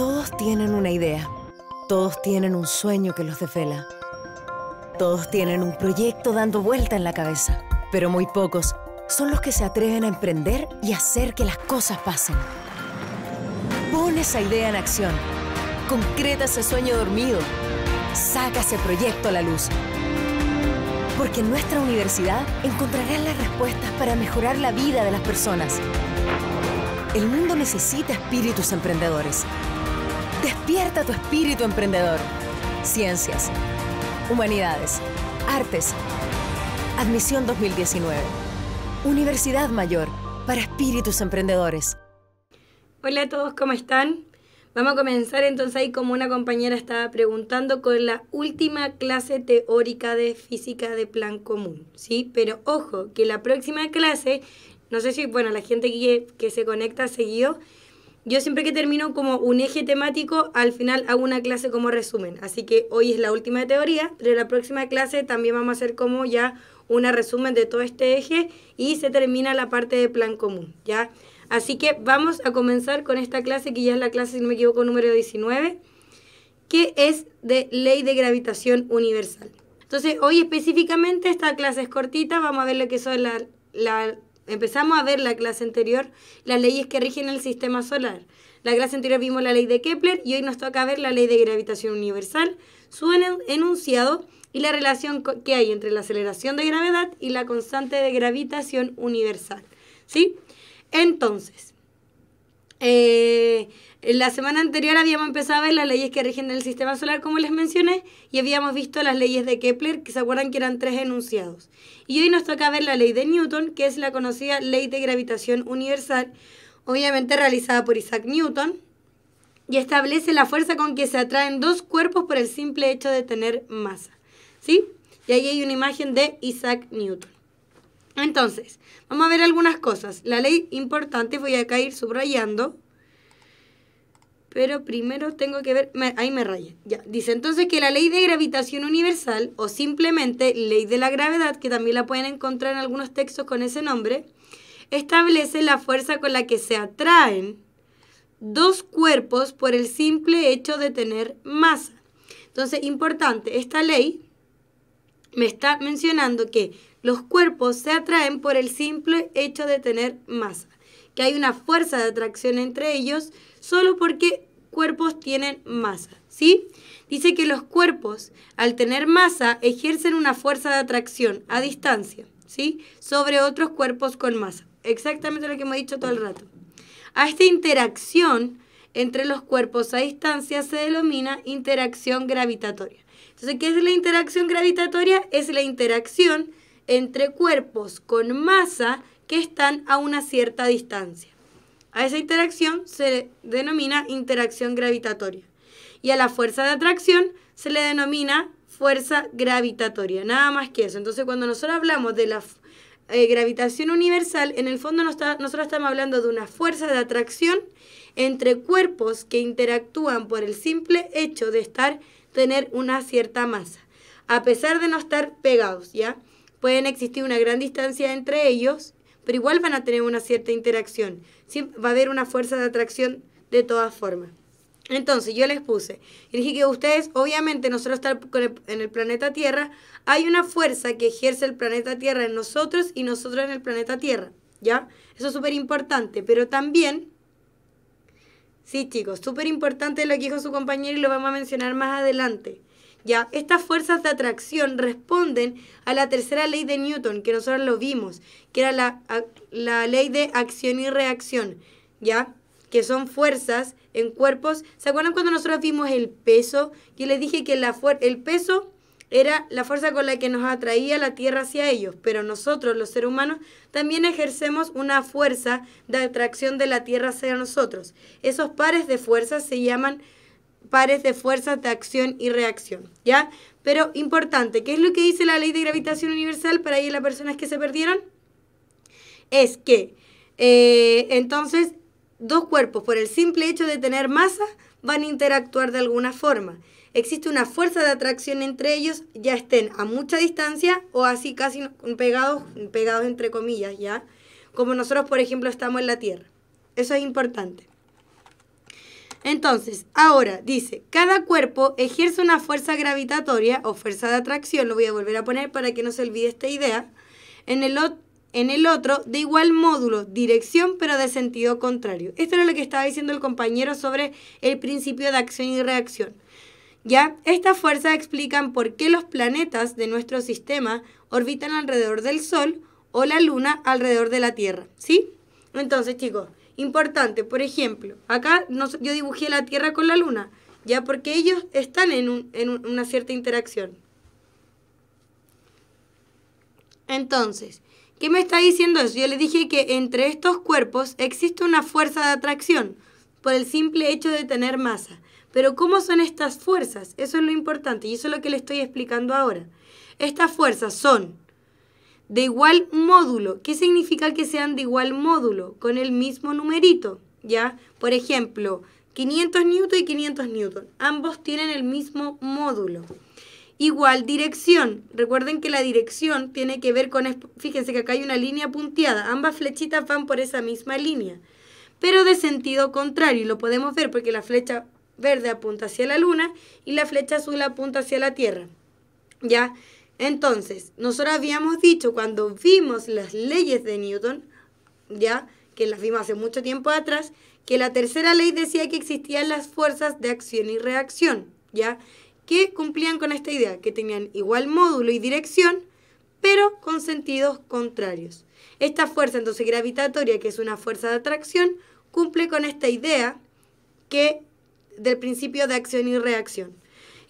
Todos tienen una idea. Todos tienen un sueño que los desvela. Todos tienen un proyecto dando vuelta en la cabeza. Pero muy pocos son los que se atreven a emprender y hacer que las cosas pasen. Pon esa idea en acción. Concreta ese sueño dormido. Saca ese proyecto a la luz. Porque en nuestra universidad encontrarás las respuestas para mejorar la vida de las personas. El mundo necesita espíritus emprendedores. Despierta tu espíritu emprendedor. Ciencias, Humanidades, Artes. Admisión 2019. Universidad Mayor para espíritus emprendedores. Hola a todos, ¿cómo están? Vamos a comenzar entonces ahí como una compañera estaba preguntando con la última clase teórica de física de plan común, ¿sí? Pero ojo, que la próxima clase, no sé si, bueno, la gente que, que se conecta seguido, yo siempre que termino como un eje temático, al final hago una clase como resumen. Así que hoy es la última de teoría, pero en la próxima clase también vamos a hacer como ya una resumen de todo este eje y se termina la parte de plan común, ¿ya? Así que vamos a comenzar con esta clase que ya es la clase, si no me equivoco, número 19, que es de ley de gravitación universal. Entonces, hoy específicamente esta clase es cortita, vamos a ver lo que son las la Empezamos a ver la clase anterior las leyes que rigen el sistema solar. La clase anterior vimos la ley de Kepler y hoy nos toca ver la ley de gravitación universal, su enunciado y la relación que hay entre la aceleración de gravedad y la constante de gravitación universal. ¿Sí? Entonces, eh, la semana anterior habíamos empezado a ver las leyes que rigen el sistema solar, como les mencioné, y habíamos visto las leyes de Kepler, que se acuerdan que eran tres enunciados. Y hoy nos toca ver la ley de Newton, que es la conocida ley de gravitación universal, obviamente realizada por Isaac Newton, y establece la fuerza con que se atraen dos cuerpos por el simple hecho de tener masa. ¿Sí? Y ahí hay una imagen de Isaac Newton. Entonces, vamos a ver algunas cosas. La ley importante voy a caer subrayando. Pero primero tengo que ver, ahí me rayé. Ya, dice entonces que la ley de gravitación universal o simplemente ley de la gravedad, que también la pueden encontrar en algunos textos con ese nombre, establece la fuerza con la que se atraen dos cuerpos por el simple hecho de tener masa. Entonces, importante, esta ley me está mencionando que los cuerpos se atraen por el simple hecho de tener masa, que hay una fuerza de atracción entre ellos solo porque cuerpos tienen masa, ¿sí? Dice que los cuerpos, al tener masa, ejercen una fuerza de atracción a distancia, ¿sí? Sobre otros cuerpos con masa. Exactamente lo que hemos dicho todo el rato. A esta interacción entre los cuerpos a distancia se denomina interacción gravitatoria. Entonces, ¿qué es la interacción gravitatoria? Es la interacción entre cuerpos con masa que están a una cierta distancia. A esa interacción se denomina interacción gravitatoria y a la fuerza de atracción se le denomina fuerza gravitatoria, nada más que eso. Entonces cuando nosotros hablamos de la eh, gravitación universal, en el fondo nosotros estamos hablando de una fuerza de atracción entre cuerpos que interactúan por el simple hecho de estar, tener una cierta masa, a pesar de no estar pegados, ¿ya? pueden existir una gran distancia entre ellos, pero igual van a tener una cierta interacción. va a haber una fuerza de atracción de todas formas. Entonces yo les puse, y dije que ustedes, obviamente nosotros estamos en el planeta Tierra, hay una fuerza que ejerce el planeta Tierra en nosotros y nosotros en el planeta Tierra, ¿ya? Eso es súper importante, pero también, sí chicos, súper importante lo que dijo su compañero y lo vamos a mencionar más adelante. ¿ya? Estas fuerzas de atracción responden a la tercera ley de Newton, que nosotros lo vimos, que era la, ley de acción y reacción, ¿ya? Que son fuerzas en cuerpos. ¿Se acuerdan cuando nosotros vimos el peso? Yo les dije que la el peso era la fuerza con la que nos atraía la Tierra hacia ellos, pero nosotros, los seres humanos, también ejercemos una fuerza de atracción de la Tierra hacia nosotros. Esos pares de fuerzas se llaman pares de fuerzas de acción y reacción, ¿ya? Pero importante, ¿qué es lo que dice la ley de gravitación universal para las personas que se perdieron? Es que eh, entonces dos cuerpos, por el simple hecho de tener masa, van a interactuar de alguna forma. Existe una fuerza de atracción entre ellos, ya estén a mucha distancia o así casi pegados, pegados entre comillas, ¿ya? Como nosotros, por ejemplo, estamos en la Tierra. Eso es importante. Entonces, ahora dice, cada cuerpo ejerce una fuerza gravitatoria o fuerza de atracción, lo voy a volver a poner para que no se olvide esta idea, en el, otro de igual módulo, dirección, pero de sentido contrario. Esto era lo que estaba diciendo el compañero sobre el principio de acción y reacción. ¿Ya? Estas fuerzas explican por qué los planetas de nuestro sistema orbitan alrededor del Sol o la Luna alrededor de la Tierra, ¿sí? Entonces, chicos, importante. Por ejemplo, acá yo dibujé la Tierra con la Luna, ya porque ellos están en, en una cierta interacción. Entonces, ¿qué me está diciendo eso? Yo le dije que entre estos cuerpos existe una fuerza de atracción por el simple hecho de tener masa. Pero ¿cómo son estas fuerzas? Eso es lo importante y eso es lo que le estoy explicando ahora. Estas fuerzas son de igual módulo. ¿Qué significa que sean de igual módulo? Con el mismo numerito, ¿ya? Por ejemplo, 500 newton y 500 newton. Ambos tienen el mismo módulo. Igual dirección. Recuerden que la dirección tiene que ver con... Fíjense que acá hay una línea punteada. Ambas flechitas van por esa misma línea. Pero de sentido contrario. lo podemos ver porque la flecha verde apunta hacia la luna y la flecha azul apunta hacia la tierra. ¿Ya? Entonces, nosotros habíamos dicho cuando vimos las leyes de Newton, ya que las vimos hace mucho tiempo atrás, que la tercera ley decía que existían las fuerzas de acción y reacción, ya que cumplían con esta idea, que tenían igual módulo y dirección, pero con sentidos contrarios. Esta fuerza entonces gravitatoria, que es una fuerza de atracción, cumple con esta idea que del principio de acción y reacción.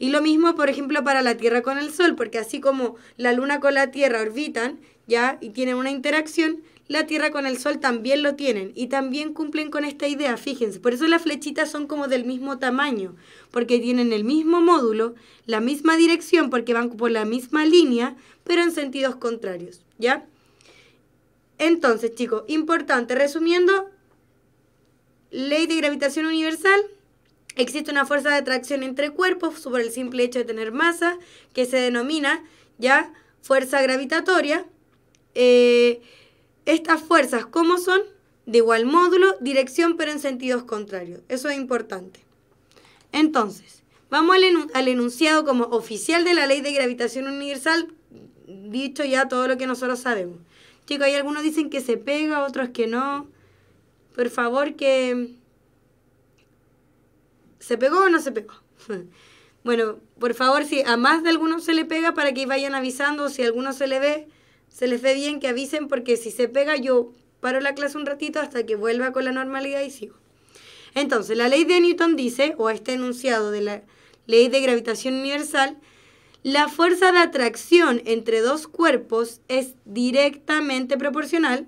Y lo mismo, por ejemplo, para la Tierra con el Sol, porque así como la Luna con la Tierra orbitan, ¿ya? Y tienen una interacción, la Tierra con el Sol también lo tienen y también cumplen con esta idea, fíjense. Por eso las flechitas son como del mismo tamaño, porque tienen el mismo módulo, la misma dirección, porque van por la misma línea, pero en sentidos contrarios, ¿ya? Entonces, chicos, importante, resumiendo, ley de gravitación universal, Existe una fuerza de atracción entre cuerpos por el simple hecho de tener masa, que se denomina ya fuerza gravitatoria. Eh, estas fuerzas, ¿cómo son? De igual módulo, dirección, pero en sentidos contrarios. Eso es importante. Entonces, vamos al enunciado como oficial de la ley de gravitación universal, dicho ya todo lo que nosotros sabemos. Chicos, hay algunos dicen que se pega, otros que no. Por favor, que ¿Se pegó o no se pegó? bueno, por favor, si a más de algunos se le pega para que vayan avisando, si a alguno se le ve, se les ve bien que avisen porque si se pega yo paro la clase un ratito hasta que vuelva con la normalidad y sigo. Entonces, la ley de Newton dice, o este enunciado de la ley de gravitación universal, la fuerza de atracción entre dos cuerpos es directamente proporcional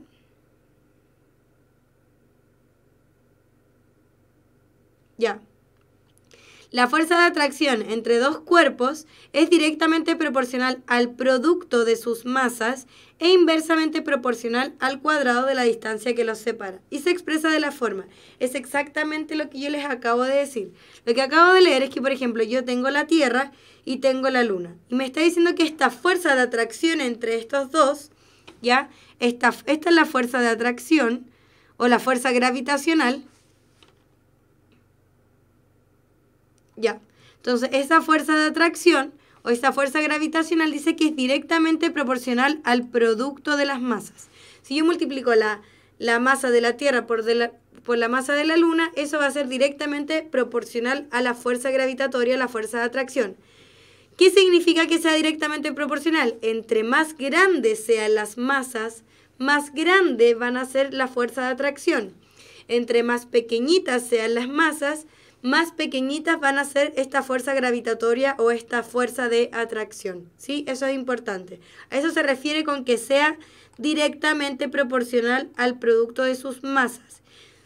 Ya. La fuerza de atracción entre dos cuerpos es directamente proporcional al producto de sus masas e inversamente proporcional al cuadrado de la distancia que los separa. Y se expresa de la forma. Es exactamente lo que yo les acabo de decir. Lo que acabo de leer es que, por ejemplo, yo tengo la Tierra y tengo la Luna. Y me está diciendo que esta fuerza de atracción entre estos dos, ¿ya? Esta, esta es la fuerza de atracción o la fuerza gravitacional Ya. Entonces, esa fuerza de atracción o esa fuerza gravitacional dice que es directamente proporcional al producto de las masas. Si yo multiplico la, masa de la Tierra por, la, masa de la Luna, eso va a ser directamente proporcional a la fuerza gravitatoria, la fuerza de atracción. ¿Qué significa que sea directamente proporcional? Entre más grandes sean las masas, más grande van a ser la fuerza de atracción. Entre más pequeñitas sean las masas, más pequeñitas van a ser esta fuerza gravitatoria o esta fuerza de atracción. ¿sí? Eso es importante. A eso se refiere con que sea directamente proporcional al producto de sus masas.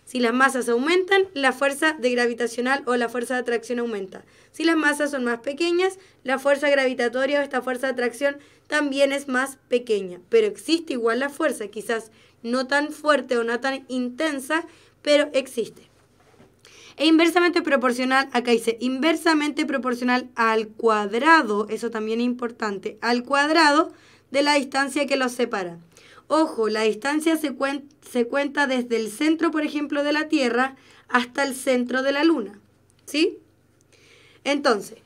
Si las masas aumentan, la fuerza de gravitacional o la fuerza de atracción aumenta. Si las masas son más pequeñas, la fuerza gravitatoria o esta fuerza de atracción también es más pequeña. Pero existe igual la fuerza, quizás no tan fuerte o no tan intensa, pero existe. E inversamente proporcional, acá dice, inversamente proporcional al cuadrado, eso también es importante, al cuadrado de la distancia que los separa. Ojo, la distancia se, cuenta desde el centro, por ejemplo, de la Tierra hasta el centro de la Luna. ¿Sí? Entonces,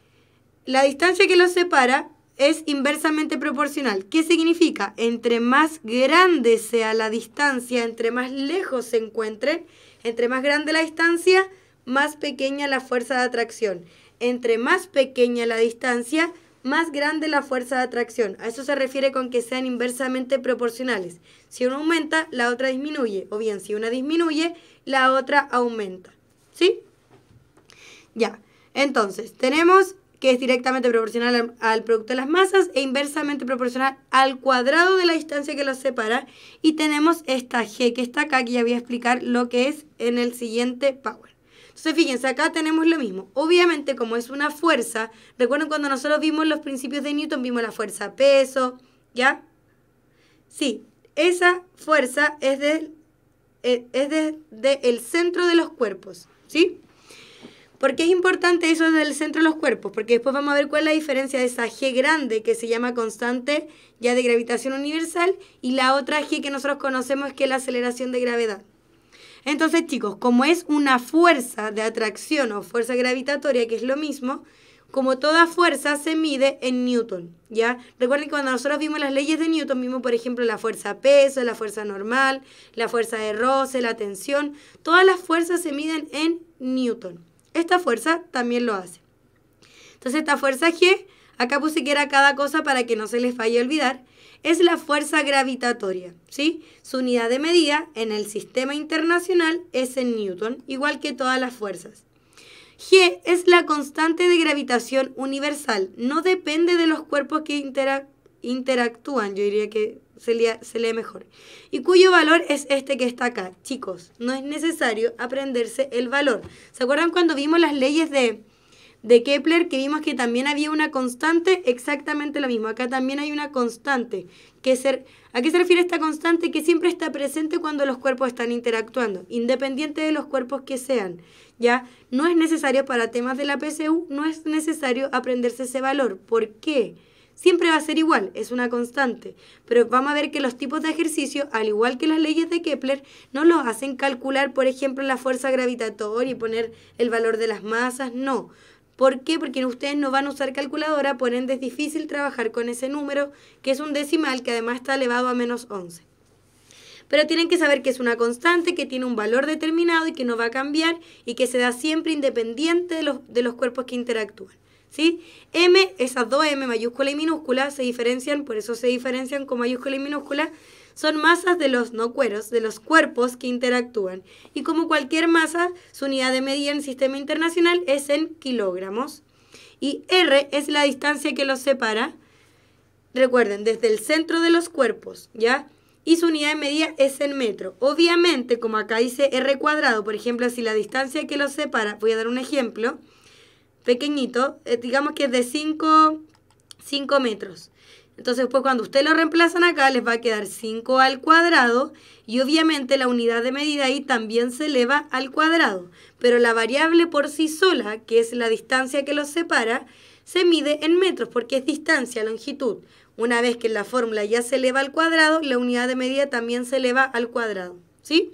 la distancia que los separa es inversamente proporcional. ¿Qué significa? Entre más grande sea la distancia, entre más lejos se encuentre, entre más grande la distancia, más pequeña la fuerza de atracción. Entre más pequeña la distancia, más grande la fuerza de atracción. A eso se refiere con que sean inversamente proporcionales. Si una aumenta, la otra disminuye. O bien, si una disminuye, la otra aumenta. ¿Sí? Ya. Entonces, tenemos que es directamente proporcional al, producto de las masas e inversamente proporcional al cuadrado de la distancia que los separa. Y tenemos esta G que está acá, que ya voy a explicar lo que es en el siguiente Power. Entonces, fíjense, acá tenemos lo mismo. Obviamente, como es una fuerza, recuerden cuando nosotros vimos los principios de Newton, vimos la fuerza peso, ¿ya? Sí, esa fuerza es del eh, es desde el centro de los cuerpos, ¿sí? ¿Por qué es importante eso del centro de los cuerpos? Porque después vamos a ver cuál es la diferencia de esa G grande que se llama constante ya de gravitación universal y la otra G que nosotros conocemos que es la aceleración de gravedad. Entonces, chicos, como es una fuerza de atracción o fuerza gravitatoria, que es lo mismo, como toda fuerza se mide en Newton, ¿ya? Recuerden que cuando nosotros vimos las leyes de Newton, vimos, por ejemplo, la fuerza peso, la fuerza normal, la fuerza de roce, la tensión, todas las fuerzas se miden en Newton. Esta fuerza también lo hace. Entonces, esta fuerza G, acá puse que era cada cosa para que no se les falle olvidar, es la fuerza gravitatoria, ¿sí? Su unidad de medida en el sistema internacional es en Newton, igual que todas las fuerzas. G es la constante de gravitación universal, no depende de los cuerpos que interactúan, yo diría que se lee mejor, y cuyo valor es este que está acá. Chicos, no es necesario aprenderse el valor. ¿Se acuerdan cuando vimos las leyes de de Kepler que vimos que también había una constante, exactamente lo mismo. Acá también hay una constante. Que ¿A qué se refiere esta constante? Que siempre está presente cuando los cuerpos están interactuando, independiente de los cuerpos que sean. ¿ya? No es necesario para temas de la PCU, no es necesario aprenderse ese valor. ¿Por qué? Siempre va a ser igual, es una constante. Pero vamos a ver que los tipos de ejercicio, al igual que las leyes de Kepler, no los hacen calcular, por ejemplo, la fuerza gravitatoria y poner el valor de las masas, no ¿Por qué? Porque ustedes no van a usar calculadora, por ende es difícil trabajar con ese número, que es un decimal que además está elevado a menos 11. Pero tienen que saber que es una constante, que tiene un valor determinado y que no va a cambiar y que se da siempre independiente de los, cuerpos que interactúan. ¿Sí? M, esas dos M mayúscula y minúscula se diferencian, por eso se diferencian con mayúscula y minúscula, son masas de los no cueros, de los cuerpos que interactúan. Y como cualquier masa, su unidad de medida en el sistema internacional es en kilogramos. Y R es la distancia que los separa, recuerden, desde el centro de los cuerpos, ¿ya? Y su unidad de medida es en metro. Obviamente, como acá dice R cuadrado, por ejemplo, si la distancia que los separa, voy a dar un ejemplo pequeñito, eh, digamos que es de 5 metros. Entonces, pues cuando usted lo reemplazan acá, les va a quedar 5 al cuadrado y obviamente la unidad de medida ahí también se eleva al cuadrado. Pero la variable por sí sola, que es la distancia que los separa, se mide en metros porque es distancia, longitud. Una vez que la fórmula ya se eleva al cuadrado, la unidad de medida también se eleva al cuadrado, ¿sí?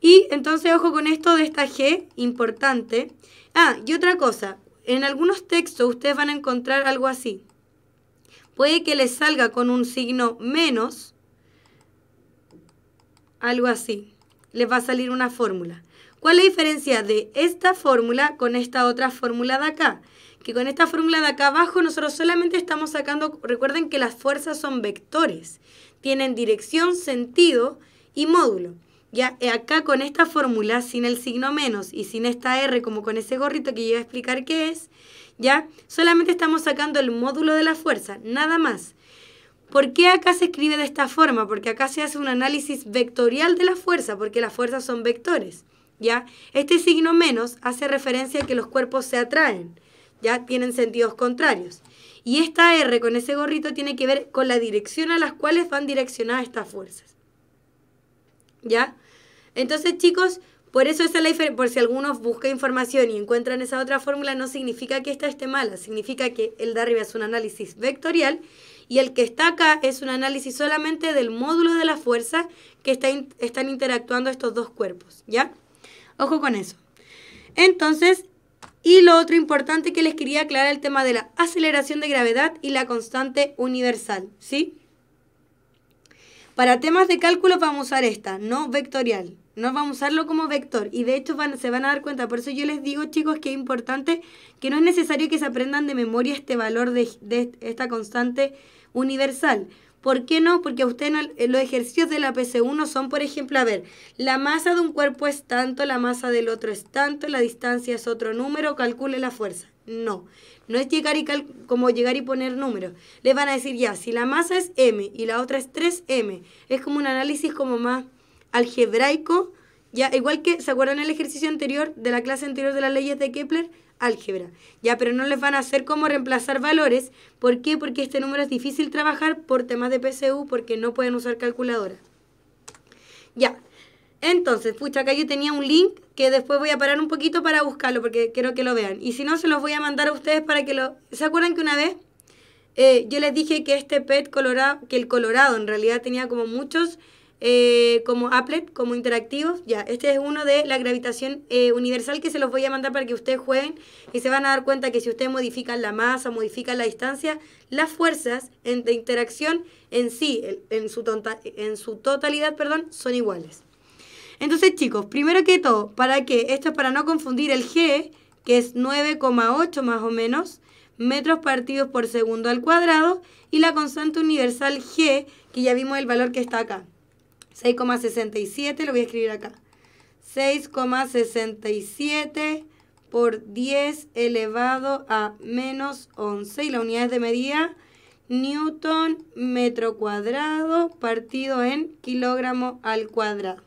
Y entonces, ojo con esto de esta G, importante. Ah, y otra cosa, en algunos textos ustedes van a encontrar algo así. Puede que le salga con un signo menos, algo así. Les va a salir una fórmula. ¿Cuál es la diferencia de esta fórmula con esta otra fórmula de acá? Que con esta fórmula de acá abajo nosotros solamente estamos sacando, recuerden que las fuerzas son vectores, tienen dirección, sentido y módulo. Ya eh, acá con esta fórmula, sin el signo menos y sin esta R como con ese gorrito que yo iba a explicar qué es, ¿ya? Solamente estamos sacando el módulo de la fuerza, nada más. ¿Por qué acá se escribe de esta forma? Porque acá se hace un análisis vectorial de la fuerza, porque las fuerzas son vectores, ¿ya? Este signo menos hace referencia a que los cuerpos se atraen, ¿ya? Tienen sentidos contrarios. Y esta R con ese gorrito tiene que ver con la dirección a las cuales van direccionadas estas fuerzas, ¿ya? Entonces, chicos, por eso esa es por si algunos busca información y encuentran esa otra fórmula, no significa que esta esté mala, significa que el de arriba es un análisis vectorial y el que está acá es un análisis solamente del módulo de la fuerza que están interactuando estos dos cuerpos, ¿ya? Ojo con eso. Entonces, y lo otro importante que les quería aclarar el tema de la aceleración de gravedad y la constante universal, ¿sí? Para temas de cálculo vamos a usar esta, no vectorial, no vamos a usarlo como vector y de hecho van, se van a dar cuenta. Por eso yo les digo, chicos, que es importante que no es necesario que se aprendan de memoria este valor de, esta constante universal. ¿Por qué no? Porque usted no, eh, los ejercicios de la PC1 son, por ejemplo, a ver, la masa de un cuerpo es tanto, la masa del otro es tanto, la distancia es otro número, calcule la fuerza. No, no es llegar y como llegar y poner números. Les van a decir ya, si la masa es m y la otra es 3m, es como un análisis como más algebraico, ya igual que, ¿se acuerdan el ejercicio anterior de la clase anterior de las leyes de Kepler? Álgebra. Ya, pero no les van a hacer cómo reemplazar valores. ¿Por qué? Porque este número es difícil trabajar por temas de PCU porque no pueden usar calculadora. Ya. Entonces, pucha, acá yo tenía un link que después voy a parar un poquito para buscarlo porque quiero que lo vean. Y si no, se los voy a mandar a ustedes para que lo... ¿Se acuerdan que una vez eh, yo les dije que este PET colorado, que el colorado en realidad tenía como muchos eh, como applet, como interactivos. Ya, este es uno de la gravitación eh, universal que se los voy a mandar para que ustedes jueguen y se van a dar cuenta que si ustedes modifican la masa, modifican la distancia, las fuerzas de interacción en sí, en su, en su totalidad, perdón, son iguales. Entonces, chicos, primero que todo, para que esto es para no confundir el G, que es 9,8 más o menos metros partidos por segundo al cuadrado, y la constante universal G, que ya vimos el valor que está acá. 6,67, lo voy a escribir acá. 6,67 por 10 elevado a menos 11. Y la unidad de medida, newton metro cuadrado partido en kilogramo al cuadrado.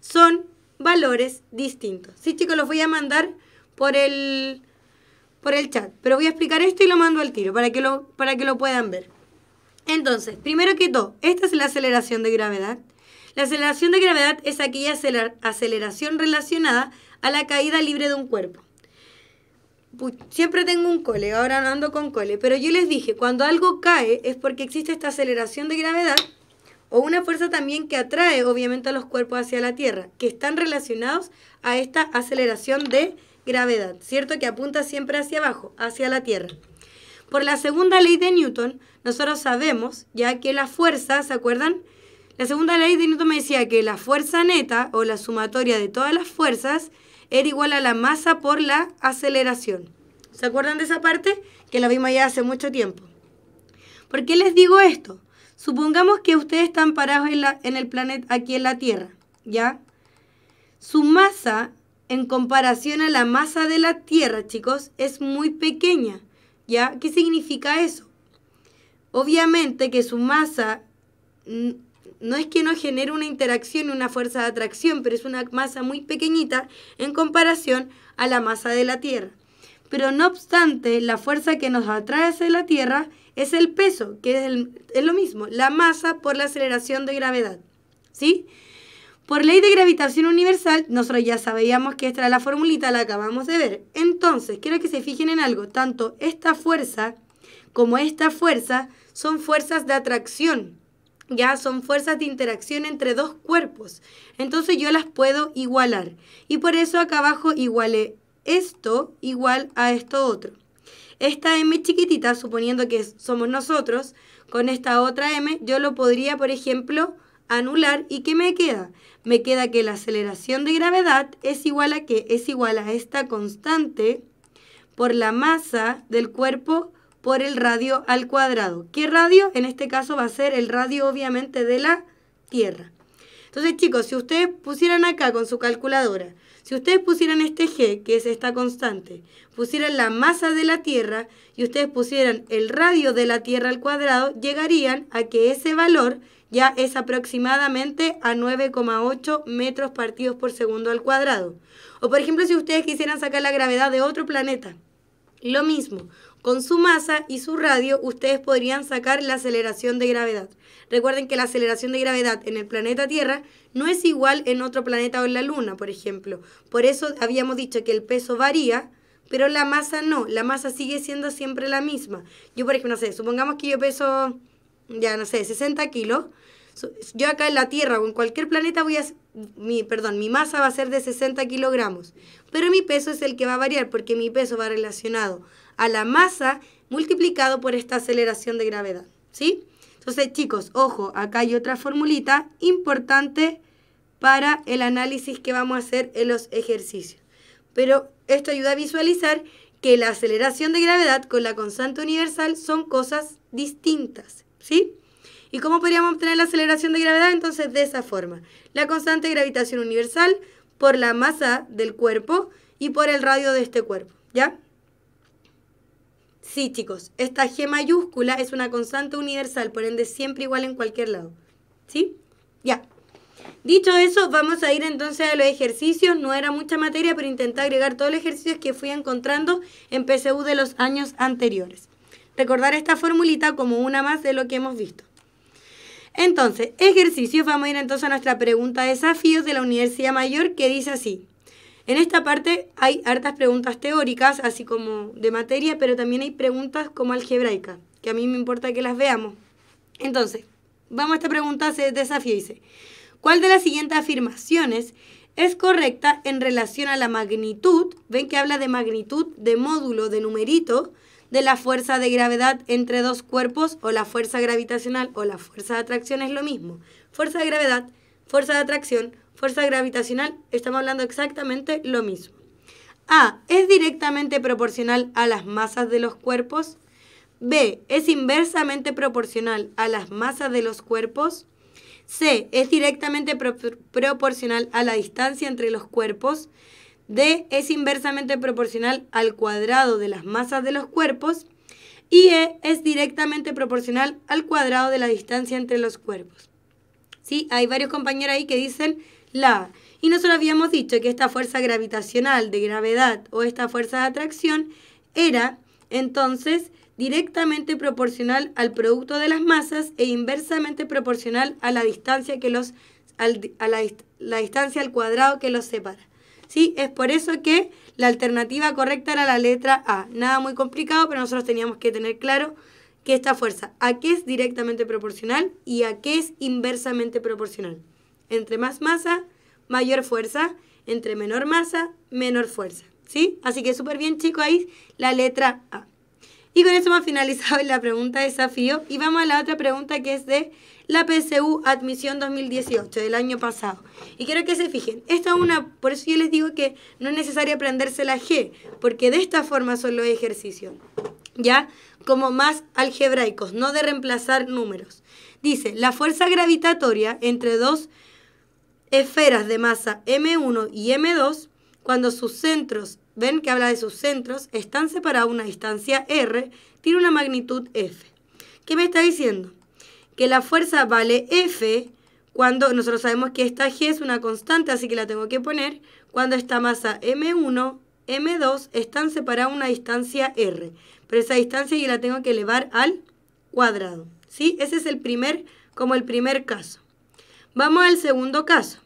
Son valores distintos. Sí, chicos, los voy a mandar por el, por el chat. Pero voy a explicar esto y lo mando al tiro para que lo, para que lo puedan ver. Entonces, primero que todo, esta es la aceleración de gravedad. La aceleración de gravedad es aquella aceleración relacionada a la caída libre de un cuerpo. siempre tengo un cole, ahora ando con cole, pero yo les dije, cuando algo cae es porque existe esta aceleración de gravedad o una fuerza también que atrae obviamente a los cuerpos hacia la Tierra, que están relacionados a esta aceleración de gravedad, ¿cierto? Que apunta siempre hacia abajo, hacia la Tierra. Por la segunda ley de Newton, nosotros sabemos ya que la fuerza, ¿se acuerdan? La segunda ley de Newton me decía que la fuerza neta o la sumatoria de todas las fuerzas era igual a la masa por la aceleración. ¿Se acuerdan de esa parte? Que la vimos ya hace mucho tiempo. ¿Por qué les digo esto? Supongamos que ustedes están parados en, en el planeta, aquí en la Tierra, ¿ya? Su masa, en comparación a la masa de la Tierra, chicos, es muy pequeña, ¿ya? ¿Qué significa eso? Obviamente que su masa mm, no es que no genere una interacción y una fuerza de atracción, pero es una masa muy pequeñita en comparación a la masa de la Tierra. Pero no obstante, la fuerza que nos atrae hacia la Tierra es el peso, que es, lo mismo, la masa por la aceleración de gravedad. ¿Sí? Por ley de gravitación universal, nosotros ya sabíamos que esta era la formulita, la acabamos de ver. Entonces, quiero que se fijen en algo, tanto esta fuerza como esta fuerza son fuerzas de atracción ya son fuerzas de interacción entre dos cuerpos. Entonces yo las puedo igualar. Y por eso acá abajo igualé esto igual a esto otro. Esta m chiquitita, suponiendo que somos nosotros, con esta otra m, yo lo podría, por ejemplo, anular. ¿Y qué me queda? Me queda que la aceleración de gravedad es igual a que es igual a esta constante por la masa del cuerpo por el radio al cuadrado. ¿Qué radio? En este caso va a ser el radio obviamente de la Tierra. Entonces chicos, si ustedes pusieran acá con su calculadora, si ustedes pusieran este G, que es esta constante, pusieran la masa de la Tierra y ustedes pusieran el radio de la Tierra al cuadrado, llegarían a que ese valor ya es aproximadamente a 9,8 metros partidos por segundo al cuadrado. O por ejemplo, si ustedes quisieran sacar la gravedad de otro planeta, lo mismo. Con su masa y su radio, ustedes podrían sacar la aceleración de gravedad. Recuerden que la aceleración de gravedad en el planeta Tierra no es igual en otro planeta o en la Luna, por ejemplo. Por eso habíamos dicho que el peso varía, pero la masa no. La masa sigue siendo siempre la misma. Yo, por ejemplo, no sé, supongamos que yo peso, ya no sé, 60 kilos. Yo acá en la Tierra o en cualquier planeta voy a... Mi, perdón, mi masa va a ser de 60 kilogramos, pero mi peso es el que va a variar porque mi peso va relacionado a la masa multiplicado por esta aceleración de gravedad. ¿Sí? Entonces, chicos, ojo, acá hay otra formulita importante para el análisis que vamos a hacer en los ejercicios. Pero esto ayuda a visualizar que la aceleración de gravedad con la constante universal son cosas distintas, ¿sí? ¿Y cómo podríamos obtener la aceleración de gravedad? Entonces, de esa forma. La constante de gravitación universal por la masa del cuerpo y por el radio de este cuerpo, ¿ya? Sí, chicos, esta G mayúscula es una constante universal, por ende siempre igual en cualquier lado. ¿Sí? Ya. Dicho eso, vamos a ir entonces a los ejercicios. No era mucha materia, pero intenté agregar todos los ejercicios que fui encontrando en PCU de los años anteriores. Recordar esta formulita como una más de lo que hemos visto. Entonces, ejercicios. Vamos a ir entonces a nuestra pregunta de desafíos de la Universidad Mayor que dice así. En esta parte hay hartas preguntas teóricas, así como de materia, pero también hay preguntas como algebraica que a mí me importa que las veamos. Entonces, vamos a esta pregunta, se desafía dice, ¿cuál de las siguientes afirmaciones es correcta en relación a la magnitud? Ven que habla de magnitud, de módulo, de numerito, de la fuerza de gravedad entre dos cuerpos o la fuerza gravitacional o la fuerza de atracción es lo mismo. Fuerza de gravedad, fuerza de atracción, fuerza gravitacional, estamos hablando exactamente lo mismo. A. Es directamente proporcional a las masas de los cuerpos. B. Es inversamente proporcional a las masas de los cuerpos. C. Es directamente proporcional a la distancia entre los cuerpos. D. Es inversamente proporcional al cuadrado de las masas de los cuerpos. Y E es directamente proporcional al cuadrado de la distancia entre los cuerpos. ¿Sí? Hay varios compañeros ahí que dicen la Y nosotros habíamos dicho que esta fuerza gravitacional de gravedad o esta fuerza de atracción era entonces directamente proporcional al producto de las masas e inversamente proporcional a la distancia que los al, a la, distancia al cuadrado que los separa. ¿Sí? Es por eso que la alternativa correcta era la letra A. Nada muy complicado, pero nosotros teníamos que tener claro que esta fuerza a qué es directamente proporcional y a qué es inversamente proporcional. Entre más masa, mayor fuerza. Entre menor masa, menor fuerza. ¿Sí? Así que súper bien, chicos, ahí la letra A. Y con eso hemos finalizado la pregunta de desafío y vamos a la otra pregunta que es de la PSU Admisión 2018 del año pasado. Y quiero que se fijen, esta es una, por eso yo les digo que no es necesario aprenderse la G, porque de esta forma son los ejercicios, ¿ya? Como más algebraicos, no de reemplazar números. Dice, la fuerza gravitatoria entre dos esferas de masa M1 y M2 cuando sus centros, ven que habla de sus centros, están separados a una distancia R, tiene una magnitud F. ¿Qué me está diciendo? Que la fuerza vale F cuando nosotros sabemos que esta G es una constante, así que la tengo que poner, cuando esta masa M1, M2 están separadas a una distancia R. Pero esa distancia yo la tengo que elevar al cuadrado. ¿Sí? Ese es el primer, como el primer caso. Vamos al segundo caso.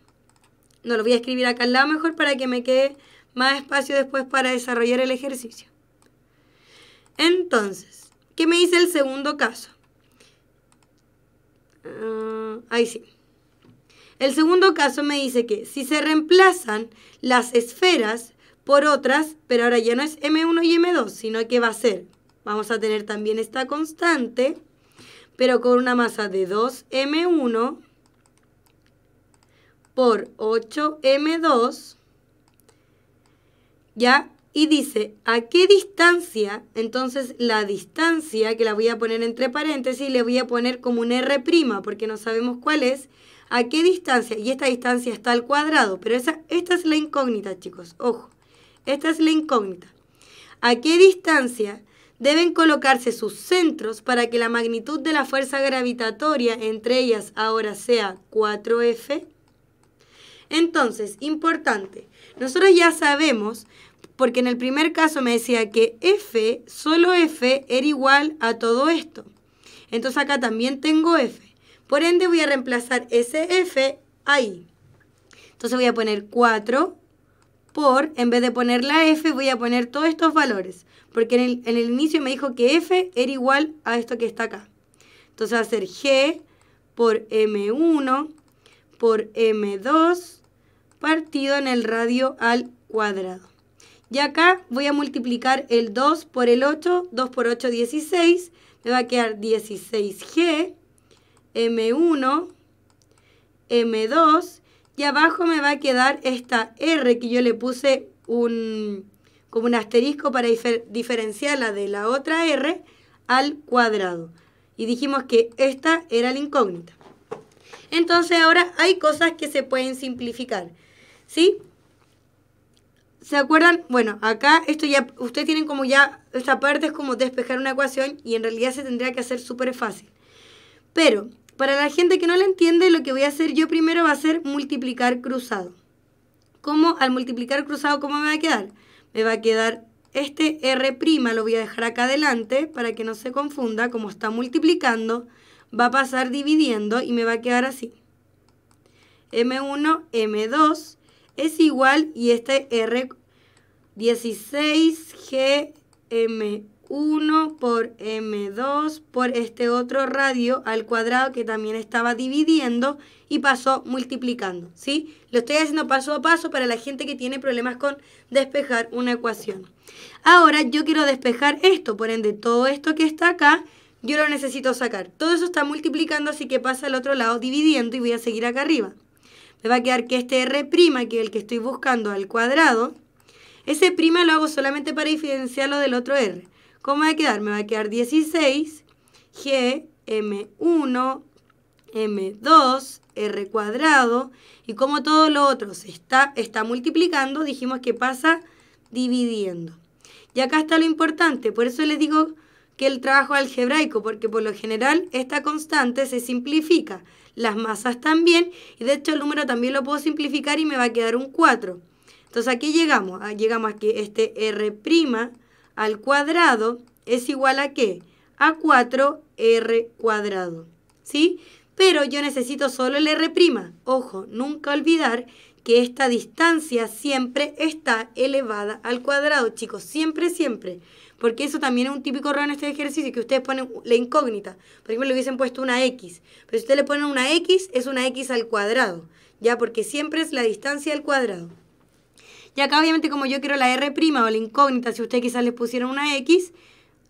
No lo voy a escribir acá al lado mejor para que me quede más espacio después para desarrollar el ejercicio. Entonces, ¿qué me dice el segundo caso? Ah, ahí sí. El segundo caso me dice que si se reemplazan las esferas por otras, pero ahora ya no es M1 y M2, sino que va a ser, vamos a tener también esta constante, pero con una masa de 2M1 por 8m2, ¿ya? Y dice, ¿a qué distancia? Entonces la distancia, que la voy a poner entre paréntesis, le voy a poner como un R', porque no sabemos cuál es. ¿A qué distancia? Y esta distancia está al cuadrado, pero esa, esta es la incógnita, chicos, ojo. Esta es la incógnita. ¿A qué distancia deben colocarse sus centros para que la magnitud de la fuerza gravitatoria entre ellas ahora sea 4F? Entonces, importante, nosotros ya sabemos, porque en el primer caso me decía que f, solo f, era igual a todo esto. Entonces acá también tengo f. Por ende voy a reemplazar ese f ahí. Entonces voy a poner 4 por, en vez de poner la f, voy a poner todos estos valores. Porque en el, inicio me dijo que f era igual a esto que está acá. Entonces va a ser g por m1 por m2 partido en el radio al cuadrado. Y acá voy a multiplicar el 2 por el 8, 2 por 8, 16, me va a quedar 16G, M1, M2, y abajo me va a quedar esta R que yo le puse como un asterisco para diferenciarla de la otra R al cuadrado. Y dijimos que esta era la incógnita. Entonces ahora hay cosas que se pueden simplificar. ¿Sí? ¿Se acuerdan? Bueno, acá esto ya, ustedes tienen como ya, esta parte es como despejar una ecuación y en realidad se tendría que hacer súper fácil. Pero, para la gente que no la entiende, lo que voy a hacer yo primero va a ser multiplicar cruzado. ¿Cómo? Al multiplicar cruzado, ¿cómo me va a quedar? Me va a quedar este R' lo voy a dejar acá adelante para que no se confunda, como está multiplicando, va a pasar dividiendo y me va a quedar así. M1, M2, es igual y este R16GM1 por M2 por este otro radio al cuadrado que también estaba dividiendo y pasó multiplicando, ¿sí? Lo estoy haciendo paso a paso para la gente que tiene problemas con despejar una ecuación. Ahora yo quiero despejar esto, por ende todo esto que está acá yo lo necesito sacar. Todo eso está multiplicando, así que pasa al otro lado dividiendo y voy a seguir acá arriba me va a quedar que este R', que es el que estoy buscando al cuadrado, ese prima lo hago solamente para diferenciarlo del otro R. ¿Cómo va a quedar? Me va a quedar 16, G, M1, M2, R cuadrado, y como todo lo otro se está, está multiplicando, dijimos que pasa dividiendo. Y acá está lo importante, por eso les digo el trabajo algebraico, porque por lo general esta constante se simplifica, las masas también, y de hecho el número también lo puedo simplificar y me va a quedar un 4. Entonces aquí llegamos, ah, llegamos a que este R' al cuadrado es igual a qué? A 4R cuadrado, ¿sí? Pero yo necesito solo el R'. Ojo, nunca olvidar que esta distancia siempre está elevada al cuadrado, chicos, siempre, siempre porque eso también es un típico error en este ejercicio, que ustedes ponen la incógnita. Por ejemplo, le hubiesen puesto una X, pero si ustedes le ponen una X, es una X al cuadrado, ya, porque siempre es la distancia al cuadrado. Y acá, obviamente, como yo quiero la R' o la incógnita, si ustedes quizás les pusieron una X,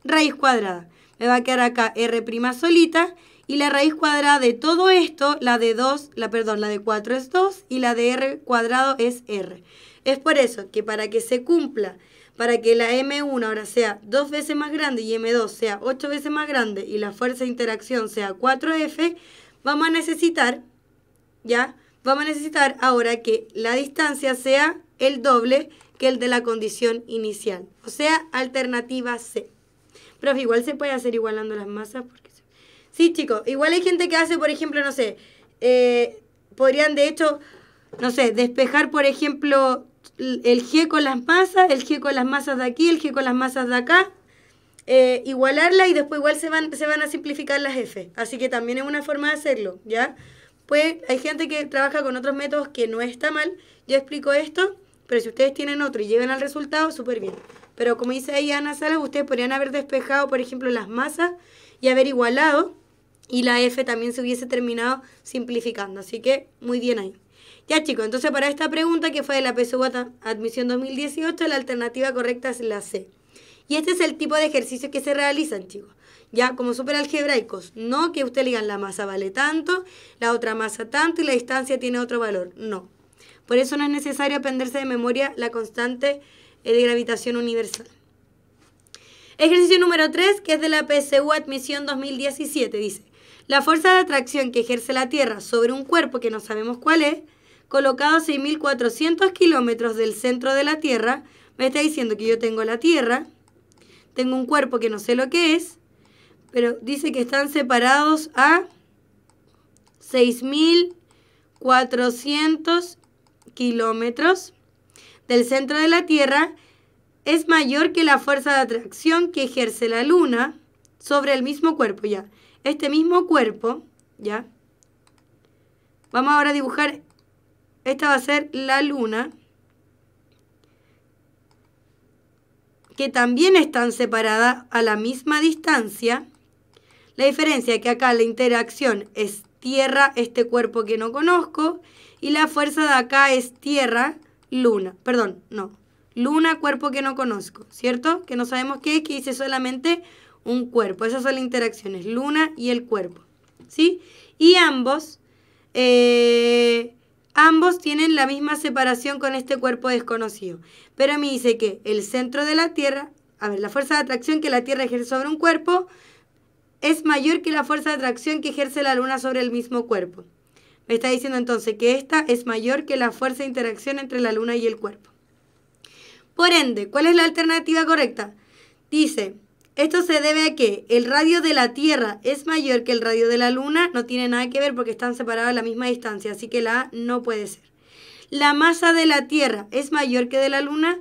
raíz cuadrada. Me va a quedar acá R' solita, y la raíz cuadrada de todo esto, la de 2, la, perdón, la de 4 es 2 y la de r cuadrado es r. Es por eso que para que se cumpla para que la M1 ahora sea dos veces más grande y M2 sea ocho veces más grande y la fuerza de interacción sea 4F, vamos a necesitar, ¿ya? Vamos a necesitar ahora que la distancia sea el doble que el de la condición inicial, o sea, alternativa C. Pero igual se puede hacer igualando las masas. Porque... Sí, chicos, igual hay gente que hace, por ejemplo, no sé, eh, podrían de hecho, no sé, despejar, por ejemplo, el G con las masas, el G con las masas de aquí, el G con las masas de acá, eh, igualarla y después igual se van, se van a simplificar las F. Así que también es una forma de hacerlo, ¿ya? Pues hay gente que trabaja con otros métodos que no está mal. Yo explico esto, pero si ustedes tienen otro y llegan al resultado, súper bien. Pero como dice ahí Ana Salas, ustedes podrían haber despejado, por ejemplo, las masas y haber igualado. Y la F también se hubiese terminado simplificando. Así que muy bien ahí. Ya chicos, entonces para esta pregunta que fue de la PSU Admisión 2018, la alternativa correcta es la C. Y este es el tipo de ejercicio que se realizan, chicos. Ya como súper algebraicos. No que usted le la masa vale tanto, la otra masa tanto y la distancia tiene otro valor. No. Por eso no es necesario aprenderse de memoria la constante eh, de gravitación universal. Ejercicio número 3, que es de la PSU Admisión 2017, dice, la fuerza de atracción que ejerce la Tierra sobre un cuerpo que no sabemos cuál es colocado a 6.400 kilómetros del centro de la Tierra, me está diciendo que yo tengo la Tierra, tengo un cuerpo que no sé lo que es, pero dice que están separados a 6.400 kilómetros del centro de la Tierra, es mayor que la fuerza de atracción que ejerce la Luna sobre el mismo cuerpo, ya. Este mismo cuerpo, ya. Vamos ahora a dibujar esta va a ser la luna. Que también están separadas a la misma distancia. La diferencia es que acá la interacción es tierra, este cuerpo que no conozco. Y la fuerza de acá es tierra, luna. Perdón, no. Luna, cuerpo que no conozco, ¿cierto? Que no sabemos qué es, que dice solamente un cuerpo. Esas son las interacciones, luna y el cuerpo. ¿Sí? Y ambos eh, Ambos tienen la misma separación con este cuerpo desconocido, pero me dice que el centro de la Tierra, a ver, la fuerza de atracción que la Tierra ejerce sobre un cuerpo es mayor que la fuerza de atracción que ejerce la Luna sobre el mismo cuerpo. Me está diciendo entonces que esta es mayor que la fuerza de interacción entre la Luna y el cuerpo. Por ende, ¿cuál es la alternativa correcta? Dice, esto se debe a que el radio de la Tierra es mayor que el radio de la Luna, no tiene nada que ver porque están separados a la misma distancia, así que la A no puede ser. La masa de la Tierra es mayor que de la Luna.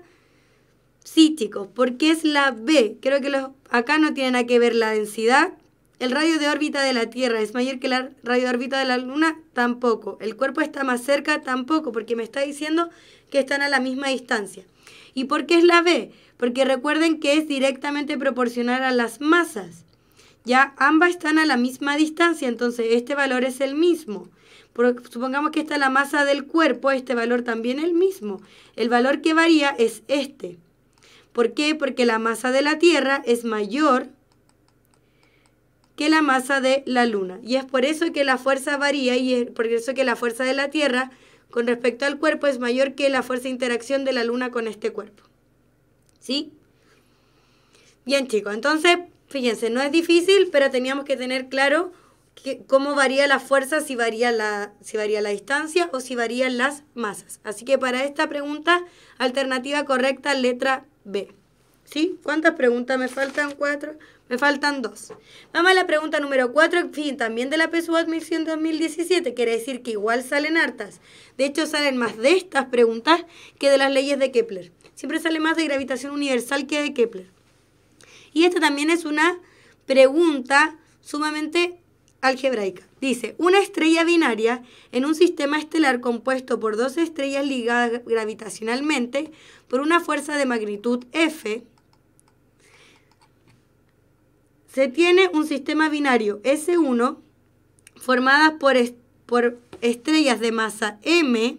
Sí, chicos, porque es la B. Creo que los, acá no tiene nada que ver la densidad el radio de órbita de la Tierra es mayor que el radio de órbita de la Luna, tampoco. El cuerpo está más cerca, tampoco, porque me está diciendo que están a la misma distancia. ¿Y por qué es la B? Porque recuerden que es directamente proporcional a las masas. Ya ambas están a la misma distancia, entonces este valor es el mismo. supongamos que está la masa del cuerpo, este valor también es el mismo. El valor que varía es este. ¿Por qué? Porque la masa de la Tierra es mayor que la masa de la Luna. Y es por eso que la fuerza varía y es por eso que la fuerza de la Tierra con respecto al cuerpo es mayor que la fuerza de interacción de la Luna con este cuerpo. ¿Sí? Bien chicos, entonces, fíjense, no es difícil, pero teníamos que tener claro cómo varía la fuerza, si varía la, si varía la distancia o si varían las masas. Así que para esta pregunta, alternativa correcta, letra B. ¿Sí? ¿Cuántas preguntas me faltan? Cuatro. Me faltan dos. Vamos a la pregunta número cuatro, fin, también de la PSU admisión 2017. Quiere decir que igual salen hartas. De hecho, salen más de estas preguntas que de las leyes de Kepler. Siempre sale más de gravitación universal que de Kepler. Y esta también es una pregunta sumamente algebraica. Dice, una estrella binaria en un sistema estelar compuesto por dos estrellas ligadas gravitacionalmente por una fuerza de magnitud F se tiene un sistema binario S1 formadas por, por estrellas de masa M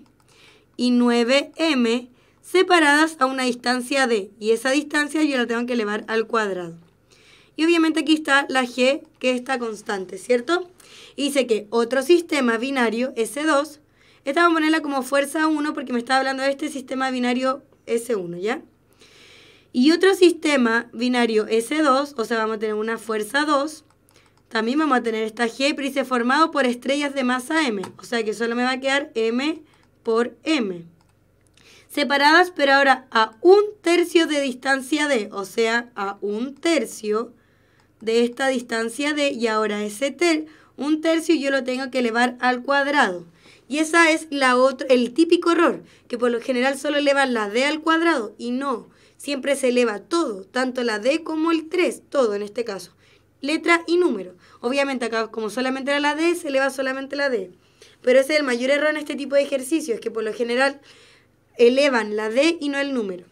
y 9M separadas a una distancia D. Y esa distancia yo la tengo que elevar al cuadrado. Y obviamente aquí está la G que está constante, ¿cierto? Y dice que otro sistema binario S2, esta vamos a ponerla como fuerza 1 porque me está hablando de este sistema binario S1, ¿ya? Y otro sistema binario S2, o sea, vamos a tener una fuerza 2. También vamos a tener esta G formado por estrellas de masa M. O sea que solo me va a quedar M por M. Separadas, pero ahora a un tercio de distancia D. O sea, a un tercio de esta distancia D. Y ahora ese ter, un tercio yo lo tengo que elevar al cuadrado. Y esa es la otro, el típico error, que por lo general solo elevan la D al cuadrado y no Siempre se eleva todo, tanto la D como el 3, todo en este caso. Letra y número. Obviamente acá como solamente era la D, se eleva solamente la D. Pero ese es el mayor error en este tipo de ejercicios, que por lo general elevan la D y no el número.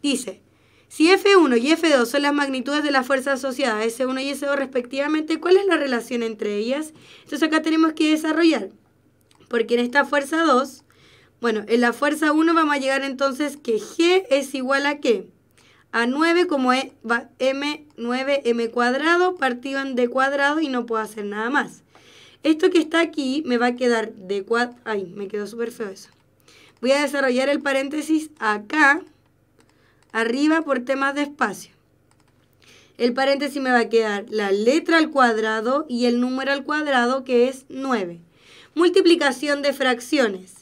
Dice, si F1 y F2 son las magnitudes de las fuerzas asociadas S1 y S2 respectivamente, ¿cuál es la relación entre ellas? Entonces acá tenemos que desarrollar, porque en esta fuerza 2 bueno, en la fuerza 1 vamos a llegar entonces que G es igual a qué? A 9 como e, M, 9M cuadrado partido en D cuadrado y no puedo hacer nada más. Esto que está aquí me va a quedar D cuadrado... Ay, me quedó súper feo eso. Voy a desarrollar el paréntesis acá, arriba por temas de espacio. El paréntesis me va a quedar la letra al cuadrado y el número al cuadrado que es 9. Multiplicación de fracciones.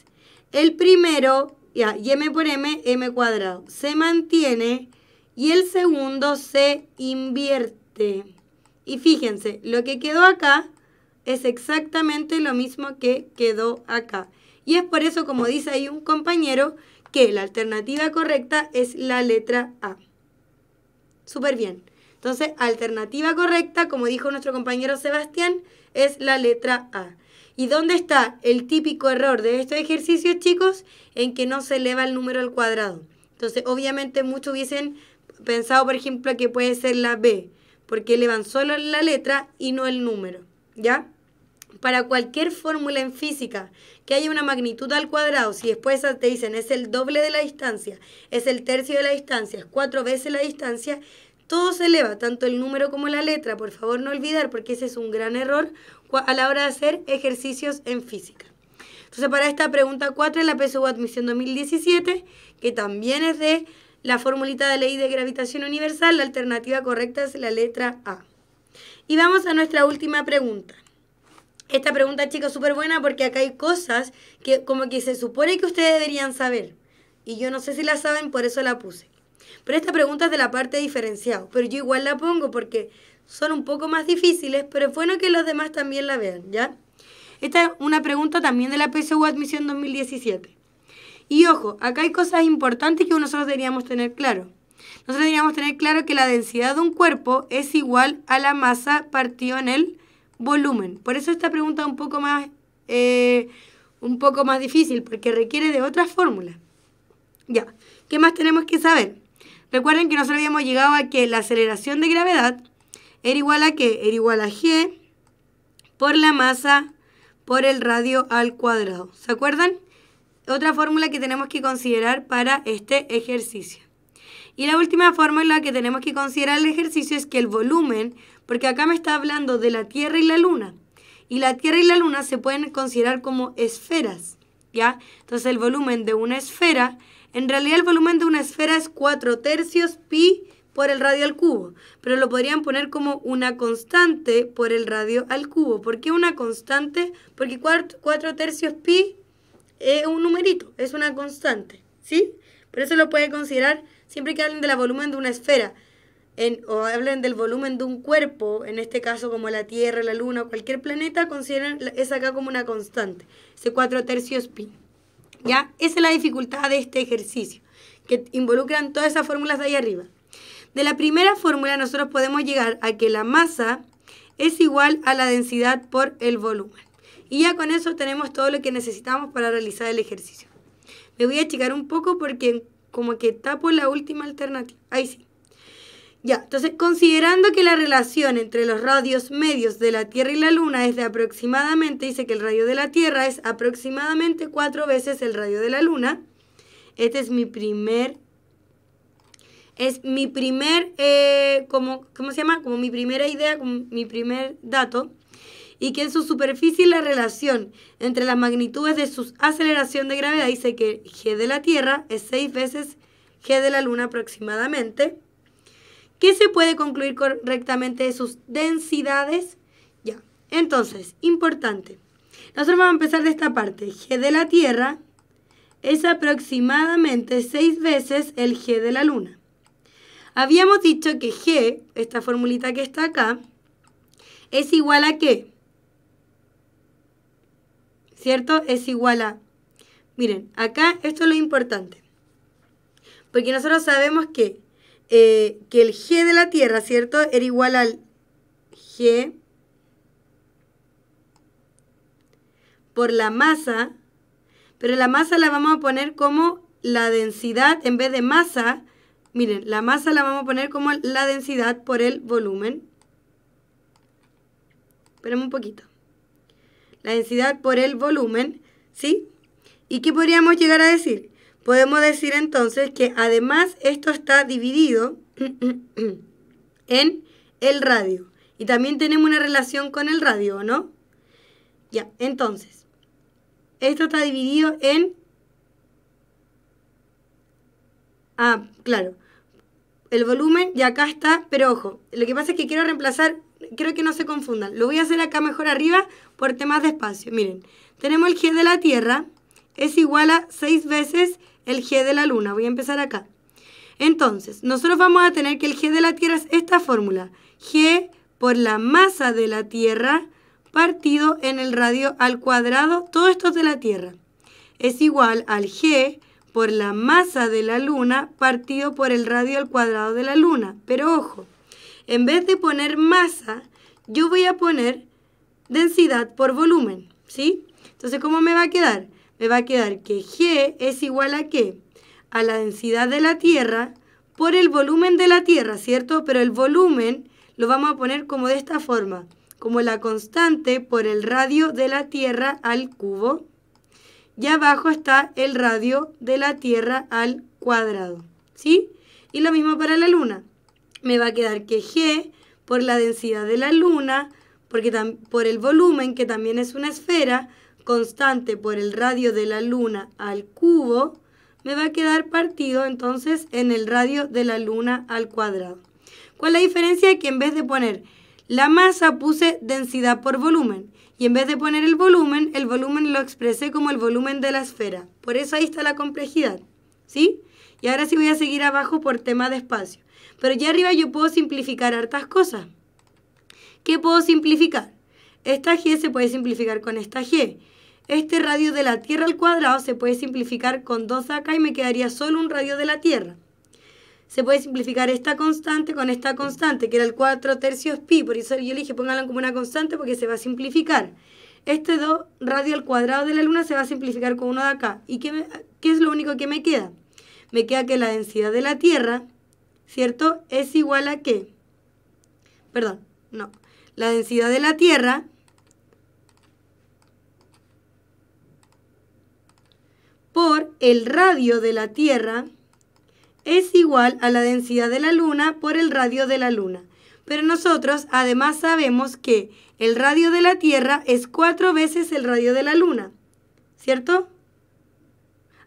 El primero, ya, y m por m, m cuadrado, se mantiene y el segundo se invierte. Y fíjense, lo que quedó acá es exactamente lo mismo que quedó acá. Y es por eso, como dice ahí un compañero, que la alternativa correcta es la letra A. Súper bien. Entonces, alternativa correcta, como dijo nuestro compañero Sebastián, es la letra A. ¿Y dónde está el típico error de estos ejercicios, chicos? En que no se eleva el número al cuadrado. Entonces, obviamente muchos hubiesen pensado, por ejemplo, que puede ser la B, porque elevan solo la letra y no el número, ¿ya? Para cualquier fórmula en física que haya una magnitud al cuadrado, si después te dicen es el doble de la distancia, es el tercio de la distancia, es cuatro veces la distancia, todo se eleva, tanto el número como la letra, por favor no olvidar, porque ese es un gran error a la hora de hacer ejercicios en física. Entonces, para esta pregunta 4 la PSU admisión 2017, que también es de la formulita de ley de gravitación universal, la alternativa correcta es la letra A. Y vamos a nuestra última pregunta. Esta pregunta, chicos, súper buena porque acá hay cosas que como que se supone que ustedes deberían saber. Y yo no sé si la saben, por eso la puse. Pero esta pregunta es de la parte diferenciado. Pero yo igual la pongo porque son un poco más difíciles, pero es bueno que los demás también la vean, ¿ya? Esta es una pregunta también de la PSU Admisión 2017. Y ojo, acá hay cosas importantes que nosotros deberíamos tener claro. Nosotros deberíamos tener claro que la densidad de un cuerpo es igual a la masa partido en el volumen. Por eso esta pregunta es un poco más, eh, un poco más difícil, porque requiere de otras fórmulas. Ya, ¿qué más tenemos que saber? Recuerden que nosotros habíamos llegado a que la aceleración de gravedad era igual a qué? Era igual a G por la masa por el radio al cuadrado. ¿Se acuerdan? Otra fórmula que tenemos que considerar para este ejercicio. Y la última fórmula que tenemos que considerar el ejercicio es que el volumen, porque acá me está hablando de la Tierra y la Luna, y la Tierra y la Luna se pueden considerar como esferas, ¿ya? Entonces el volumen de una esfera, en realidad el volumen de una esfera es 4 tercios pi por el radio al cubo, pero lo podrían poner como una constante por el radio al cubo. ¿Por qué una constante? Porque 4 tercios pi es un numerito, es una constante, ¿sí? Por eso lo puede considerar siempre que hablen del volumen de una esfera en, o hablen del volumen de un cuerpo, en este caso como la Tierra, la Luna o cualquier planeta, consideran esa acá como una constante, ese 4 tercios pi. ¿Ya? Esa es la dificultad de este ejercicio, que involucran todas esas fórmulas de ahí arriba. De la primera fórmula nosotros podemos llegar a que la masa es igual a la densidad por el volumen. Y ya con eso tenemos todo lo que necesitamos para realizar el ejercicio. Me voy a achicar un poco porque como que tapo la última alternativa. Ahí sí. Ya, entonces considerando que la relación entre los radios medios de la Tierra y la Luna es de aproximadamente, dice que el radio de la Tierra es aproximadamente cuatro veces el radio de la Luna, este es mi primer es mi primer, eh, como, ¿cómo se llama? Como mi primera idea, como mi primer dato, y que en su superficie la relación entre las magnitudes de su aceleración de gravedad dice que g de la Tierra es 6 veces g de la Luna aproximadamente, ¿Qué se puede concluir correctamente de sus densidades. Ya, entonces, importante. Nosotros vamos a empezar de esta parte. G de la Tierra es aproximadamente 6 veces el G de la Luna. Habíamos dicho que G, esta formulita que está acá, es igual a qué? ¿Cierto? Es igual a... Miren, acá esto es lo importante. Porque nosotros sabemos que, eh, que el G de la Tierra, ¿cierto? Era igual al G por la masa, pero la masa la vamos a poner como la densidad en vez de masa, Miren, la masa la vamos a poner como la densidad por el volumen. Esperemos un poquito. La densidad por el volumen, ¿sí? ¿Y qué podríamos llegar a decir? Podemos decir entonces que además esto está dividido en el radio. Y también tenemos una relación con el radio, ¿no? Ya, entonces, esto está dividido en... Ah, claro el volumen y acá está, pero ojo, lo que pasa es que quiero reemplazar, creo que no se confundan, lo voy a hacer acá mejor arriba por temas de espacio, miren, tenemos el G de la Tierra, es igual a 6 veces el G de la Luna, voy a empezar acá. Entonces, nosotros vamos a tener que el G de la Tierra es esta fórmula, G por la masa de la Tierra partido en el radio al cuadrado, todo esto es de la Tierra, es igual al G por la masa de la luna partido por el radio al cuadrado de la luna. Pero ojo, en vez de poner masa, yo voy a poner densidad por volumen, ¿sí? Entonces, ¿cómo me va a quedar? Me va a quedar que G es igual a qué? A la densidad de la Tierra por el volumen de la Tierra, ¿cierto? Pero el volumen lo vamos a poner como de esta forma, como la constante por el radio de la Tierra al cubo, y abajo está el radio de la Tierra al cuadrado, ¿sí? Y lo mismo para la Luna. Me va a quedar que G por la densidad de la Luna, porque por el volumen, que también es una esfera, constante por el radio de la Luna al cubo, me va a quedar partido entonces en el radio de la Luna al cuadrado. ¿Cuál es la diferencia? Que en vez de poner la masa puse densidad por volumen y en vez de poner el volumen, el volumen lo expresé como el volumen de la esfera. Por eso ahí está la complejidad, ¿sí? Y ahora sí voy a seguir abajo por tema de espacio. Pero ya arriba yo puedo simplificar hartas cosas. ¿Qué puedo simplificar? Esta G se puede simplificar con esta G. Este radio de la Tierra al cuadrado se puede simplificar con 2 acá y me quedaría solo un radio de la Tierra se puede simplificar esta constante con esta constante, que era el 4 tercios pi, por eso yo le dije pónganlo como una constante porque se va a simplificar. Este 2 radio al cuadrado de la luna se va a simplificar con uno de acá. ¿Y qué, qué es lo único que me queda? Me queda que la densidad de la Tierra, ¿cierto? Es igual a qué? Perdón, no. La densidad de la Tierra por el radio de la Tierra es igual a la densidad de la Luna por el radio de la Luna. Pero nosotros además sabemos que el radio de la Tierra es cuatro veces el radio de la Luna, ¿cierto?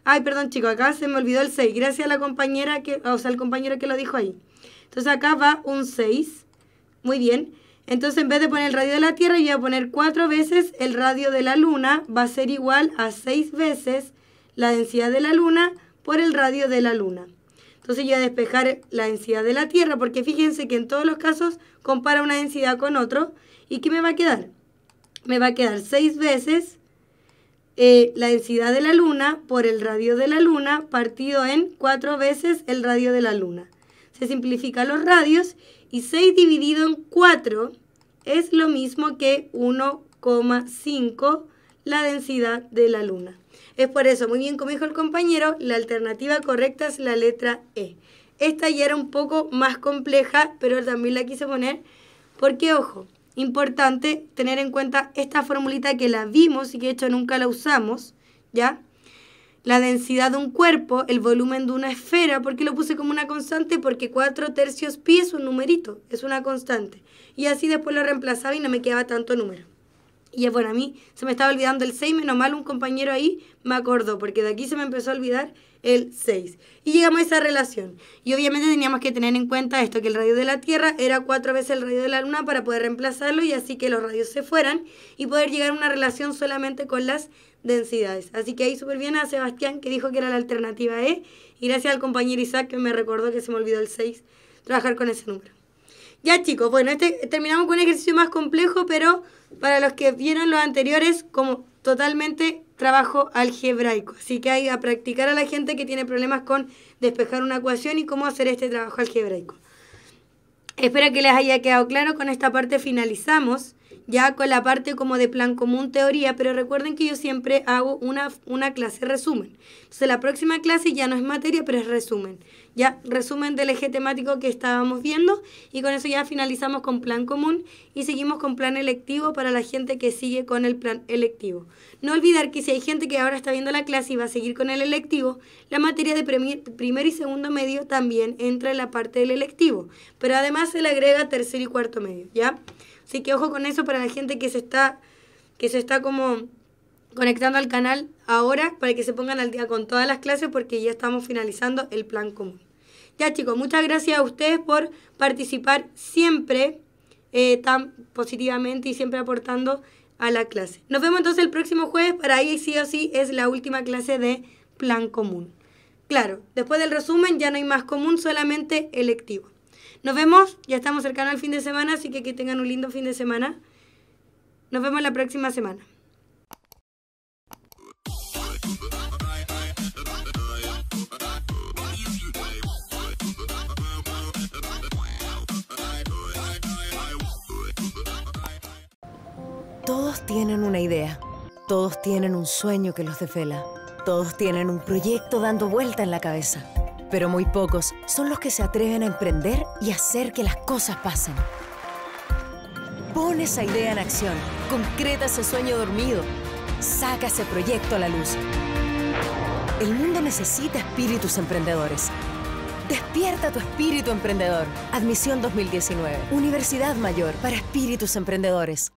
Ay, perdón chicos, acá se me olvidó el 6, gracias a la compañera, que, o sea, al compañero que lo dijo ahí. Entonces acá va un 6, muy bien. Entonces en vez de poner el radio de la Tierra, yo voy a poner cuatro veces el radio de la Luna, va a ser igual a seis veces la densidad de la Luna por el radio de la Luna. Entonces yo voy a despejar la densidad de la Tierra, porque fíjense que en todos los casos compara una densidad con otro. ¿Y qué me va a quedar? Me va a quedar 6 veces eh, la densidad de la Luna por el radio de la Luna partido en 4 veces el radio de la Luna. Se simplifican los radios y 6 dividido en 4 es lo mismo que 1,5 la densidad de la Luna. Es por eso, muy bien como dijo el compañero, la alternativa correcta es la letra E. Esta ya era un poco más compleja, pero también la quise poner porque, ojo, importante tener en cuenta esta formulita que la vimos y que de hecho nunca la usamos, ¿ya? La densidad de un cuerpo, el volumen de una esfera, ¿por qué lo puse como una constante? Porque 4 tercios pi es un numerito, es una constante. Y así después lo reemplazaba y no me quedaba tanto número. Y bueno, a mí se me estaba olvidando el 6, menos mal un compañero ahí me acordó, porque de aquí se me empezó a olvidar el 6. Y llegamos a esa relación. Y obviamente teníamos que tener en cuenta esto, que el radio de la Tierra era cuatro veces el radio de la Luna para poder reemplazarlo y así que los radios se fueran y poder llegar a una relación solamente con las densidades. Así que ahí súper bien a Sebastián, que dijo que era la alternativa E, y gracias al compañero Isaac, que me recordó que se me olvidó el 6, trabajar con ese número. Ya chicos, bueno, este, terminamos con un ejercicio más complejo, pero para los que vieron los anteriores, como totalmente trabajo algebraico. Así que hay a practicar a la gente que tiene problemas con despejar una ecuación y cómo hacer este trabajo algebraico. Espero que les haya quedado claro. Con esta parte finalizamos ya con la parte como de plan común teoría, pero recuerden que yo siempre hago una, una clase resumen. Entonces la próxima clase ya no es materia, pero es resumen. Ya resumen del eje temático que estábamos viendo y con eso ya finalizamos con plan común y seguimos con plan electivo para la gente que sigue con el plan electivo. No olvidar que si hay gente que ahora está viendo la clase y va a seguir con el electivo, la materia de primer y segundo medio también entra en la parte del electivo, pero además se le agrega tercer y cuarto medio, ¿ya? Así que ojo con eso para la gente que se está, que se está como conectando al canal ahora para que se pongan al día con todas las clases porque ya estamos finalizando el plan común. Ya chicos, muchas gracias a ustedes por participar siempre eh, tan positivamente y siempre aportando a la clase. Nos vemos entonces el próximo jueves para ahí sí o sí es la última clase de plan común. Claro, después del resumen ya no hay más común, solamente electivo. Nos vemos, ya estamos cercanos al fin de semana, así que que tengan un lindo fin de semana. Nos vemos la próxima semana. Todos tienen una idea, todos tienen un sueño que los defela, todos tienen un proyecto dando vuelta en la cabeza pero muy pocos son los que se atreven a emprender y hacer que las cosas pasen. Pon esa idea en acción, concreta ese sueño dormido, saca ese proyecto a la luz. El mundo necesita espíritus emprendedores. Despierta tu espíritu emprendedor. Admisión 2019. Universidad Mayor para espíritus emprendedores.